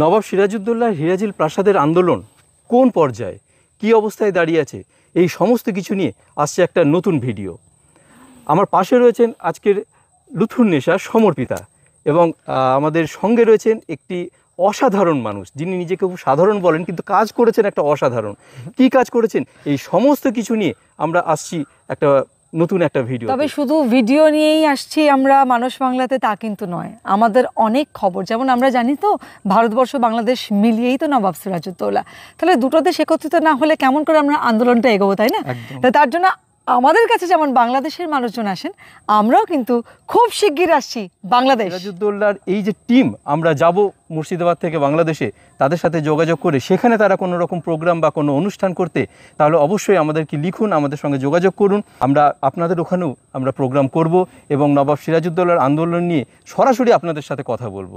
নবাব সিরাজউদ্দৌলার হিরাজিল প্রাসাদের আন্দোলন কোন পর্যায়ে কি অবস্থায় দাঁড়িয়ে আছে এই সমস্ত কিছু নিয়ে আসছে একটা নতুন ভিডিও আমার পাশে রয়েছেন আজকের লুথুর নেশা সমর্পিতা এবং আমাদের সঙ্গে রয়েছেন একটি অসাধারণ মানুষ যিনি নিজেকে খুব সাধারণ বলেন কিন্তু কাজ করেছেন একটা অসাধারণ কি কাজ করেছেন এই সমস্ত কিছু নিয়ে আমরা আসছি একটা নতুন একটা ভিডিও তবে শুধু ভিডিও নিয়েই আসছি আমরা মানুষ বাংলাতে তা কিন্তু নয় আমাদের অনেক খবর যেমন আমরা জানি তো ভারতবর্ষ বাংলাদেশ মিলিয়েই তো নবাব সিরাজউদ্দৌলা তাহলে দুটো দেশ একত্রিত না হলে কেমন করে আমরা আন্দোলনটা এগোবো তাই না তার জন্য আমাদের কাছে যেমন বাংলাদেশের মানুষজন আসেন আমরাও কিন্তু খুব শিগগির আসছি বাংলাদেশ সিরাজুদ্দৌল্লার এই যে টিম আমরা যাব মুর্শিদাবাদ থেকে বাংলাদেশে তাদের সাথে যোগাযোগ করে সেখানে তারা কোনো রকম প্রোগ্রাম বা কোনো অনুষ্ঠান করতে তাহলে অবশ্যই আমাদেরকে লিখুন আমাদের সঙ্গে যোগাযোগ করুন আমরা আপনাদের ওখানেও আমরা প্রোগ্রাম করব এবং নবাব সিরাজুদ্দৌল্লার আন্দোলন নিয়ে সরাসরি আপনাদের সাথে কথা বলবো